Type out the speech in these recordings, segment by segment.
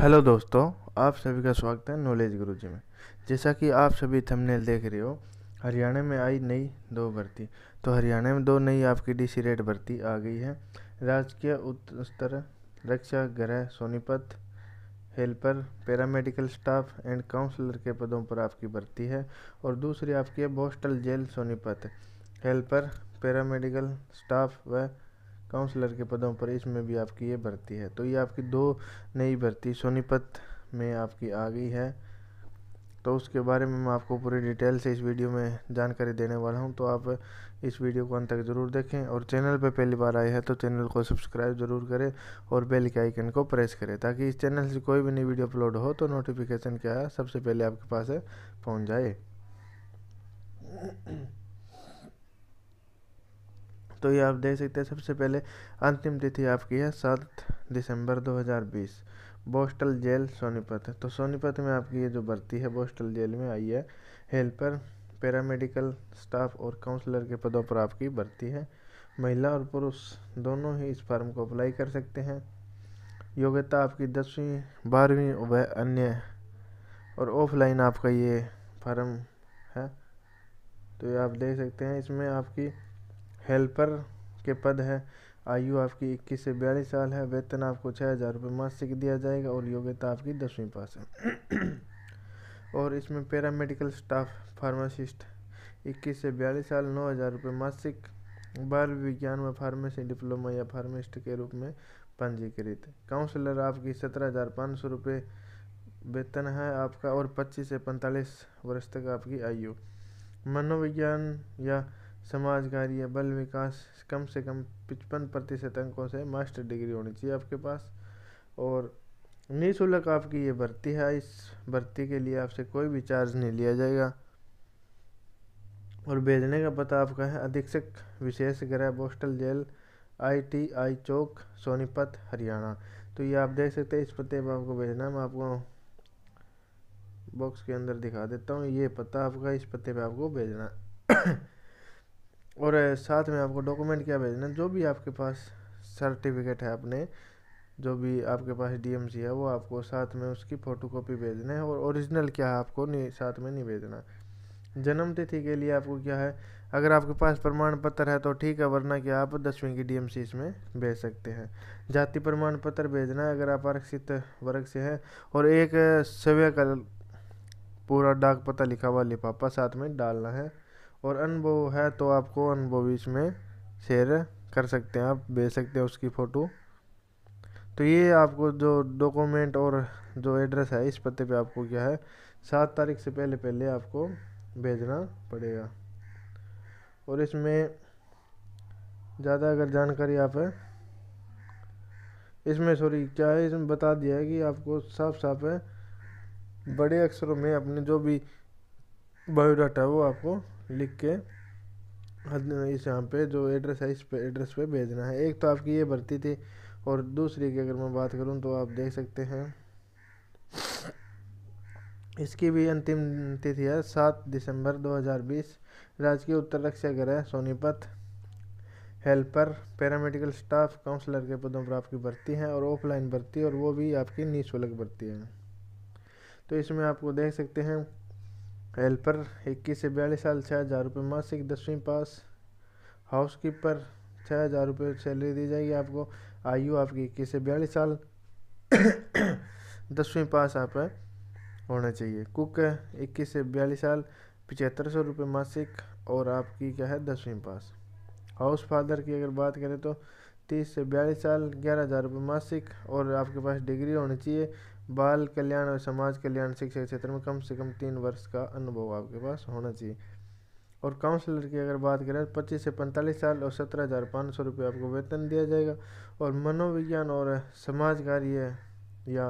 hello दोस्तों आप सभी का स्वागत है नॉलेज गुरु जी में जैसा कि आप सभी थंबनेल देख रहे हो हरियाणा में आई नई दो भर्ती तो हरियाणा में दो नई आपकी डी सी रेट भर्ती आ गई है राजकीय उत्तर रक्षा गृह Sonipat helper paramedical staff and counsellor के पदों पर आपकी भर्ती है और दूसरी आपकी है borstal jail Sonipat helper paramedical staff व काउंसलर के पदों पर इसमें भी आपकी ये भर्ती है तो ये आपकी दो नई भर्ती सोनीपत में आपकी आ गई है तो उसके बारे में मैं आपको पूरी डिटेल से इस वीडियो में जानकारी देने वाला हूँ तो आप इस वीडियो को अंत तक ज़रूर देखें और चैनल पर पहली बार आए हैं तो चैनल को सब्सक्राइब ज़रूर करें और बेल के आइकन को प्रेस करें ताकि इस चैनल से कोई भी नई वीडियो अपलोड हो तो नोटिफिकेशन क्या सबसे पहले आपके पास पहुँच जाए तो ये आप देख सकते हैं सबसे पहले अंतिम तिथि आपकी है सात दिसंबर 2020 बोस्टल जेल सोनीपत तो सोनीपत में आपकी ये जो भर्ती है बोस्टल जेल में आई है हेल्पर पैरामेडिकल स्टाफ और काउंसलर के पदों पर आपकी भर्ती है महिला और पुरुष दोनों ही इस फॉर्म को अप्लाई कर सकते हैं योग्यता आपकी दसवीं बारहवीं व अन्य और ऑफलाइन आपका ये फार्म है तो ये आप देख सकते हैं इसमें आपकी हेल्पर के पद है आयु आपकी इक्कीस से बयालीस साल है वेतन आपको छः हज़ार रुपये मासिक दिया जाएगा और योग्यता आपकी दसवीं पास है और इसमें पैरामेडिकल स्टाफ फार्मासिस्ट इक्कीस से बयालीस साल नौ हज़ार रुपये मासिक बाल विज्ञान में फार्मेसी डिप्लोमा या फार्मेस्ट के रूप में पंजीकृत काउंसलर आपकी सत्रह हज़ार पाँच सौ रुपये वेतन है आपका और पच्चीस से पैंतालीस वर्ष तक आपकी आयु मनोविज्ञान या समाज कार्य बल विकास कम से कम पचपन प्रतिशत अंकों से मास्टर डिग्री होनी चाहिए आपके पास और निःशुल्क आपकी ये भर्ती है इस भर्ती के लिए आपसे कोई भी चार्ज नहीं लिया जाएगा और भेजने का पता आपका है अधीक्षक विशेष गृह पोस्टल जेल आईटीआई चौक सोनीपत हरियाणा तो ये आप देख सकते हैं इस पते पर आपको भेजना है मैं आपको बॉक्स के अंदर दिखा देता हूँ ये पता आपका इस पते पर आपको भेजना है और साथ में आपको डॉक्यूमेंट क्या भेजना जो भी आपके पास सर्टिफिकेट है अपने जो भी आपके पास डीएमसी है वो आपको साथ में उसकी फ़ोटोकॉपी भेजना है और ओरिजिनल क्या है आपको नहीं साथ में नहीं भेजना जन्म तिथि के लिए आपको क्या है अगर आपके पास प्रमाण पत्र है तो ठीक है वरना क्या आप दसवीं की डीएमसी इसमें भेज सकते हैं जाति प्रमाण पत्र भेजना है अगर आप आरक्षित वर्ग से हैं और एक सव्य पूरा डाक पता लिखा हुआ लिफाफा साथ में डालना है और अनुभव है तो आपको अनुभव इसमें शेयर कर सकते हैं आप भेज सकते हैं उसकी फ़ोटो तो ये आपको जो डॉक्यूमेंट और जो एड्रेस है इस पते पे आपको क्या है सात तारीख से पहले पहले आपको भेजना पड़ेगा और इसमें ज़्यादा अगर जानकारी आप है इसमें सॉरी क्या है इसमें बता दिया है कि आपको साफ साफ है बड़े अक्षरों में अपने जो भी बायोडाटा है वो आपको लिख के इस यहाँ पे जो एड्रेस है इस पे एड्रेस पे भेजना है एक तो आपकी ये भर्ती थी और दूसरी की अगर मैं बात करूँ तो आप देख सकते हैं इसकी भी अंतिम तिथि है सात दिसंबर 2020 राजकीय उत्तर रक्षा गृह Sonipat helper paramedical staff counsellor के पदों पर आपकी भर्ती है और ऑफलाइन भर्ती और वो भी आपकी निःशुल्क भर्ती है तो इसमें आपको देख सकते हैं हेल्पर इक्कीस से बयालीस साल छः हज़ार रुपये मासिक दसवीं पास हाउस कीपर छः हज़ार रुपये सैलरी दी जाएगी आपको आयु आपकी इक्कीस से बयालीस साल दसवीं पास आप होना चाहिए कुक इक्कीस से बयालीस साल पचहत्तर सौ रुपये मासिक और आपकी क्या है दसवीं पास हाउस फादर की अगर बात करें तो तीस से बयालीस साल ग्यारह हज़ार रुपये मासिक और आपके पास डिग्री होनी चाहिए बाल कल्याण और समाज कल्याण शिक्षा क्षेत्र में कम से कम तीन वर्ष का अनुभव आपके पास होना चाहिए और काउंसलर की अगर बात करें तो पच्चीस से पैंतालीस साल और सत्रह हज़ार पाँच सौ रुपये आपको वेतन दिया जाएगा और मनोविज्ञान और समाज कार्य या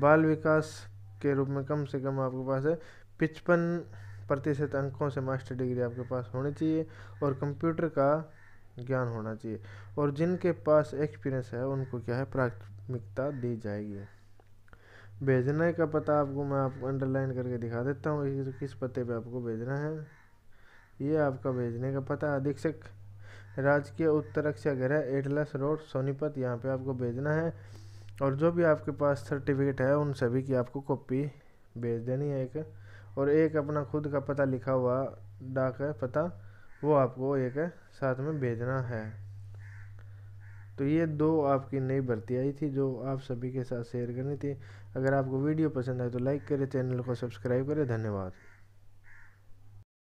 बाल विकास के रूप में कम से कम आपके पास है पिचपन प्रतिशत अंकों से मास्टर डिग्री आपके पास होनी चाहिए और कंप्यूटर का ज्ञान होना चाहिए और जिनके पास एक्सपीरियंस है उनको क्या है प्राथमिकता दी जाएगी भेजने का पता आपको मैं आपको अंडरलाइन करके दिखा देता हूँ किस पते पे आपको भेजना है ये आपका भेजने का पता अधीक्षक राजकीय उत्तरक्षा गृह एटलस रोड सोनीपत यहाँ पे आपको भेजना है और जो भी आपके पास सर्टिफिकेट है उन सभी की आपको कॉपी भेज देनी है एक और एक अपना खुद का पता लिखा हुआ डाक पता वो आपको एक साथ में भेजना है तो ये दो आपकी नई भर्ती आई थी जो आप सभी के साथ शेयर करनी थी अगर आपको वीडियो पसंद आए तो लाइक करें चैनल को सब्सक्राइब करें धन्यवाद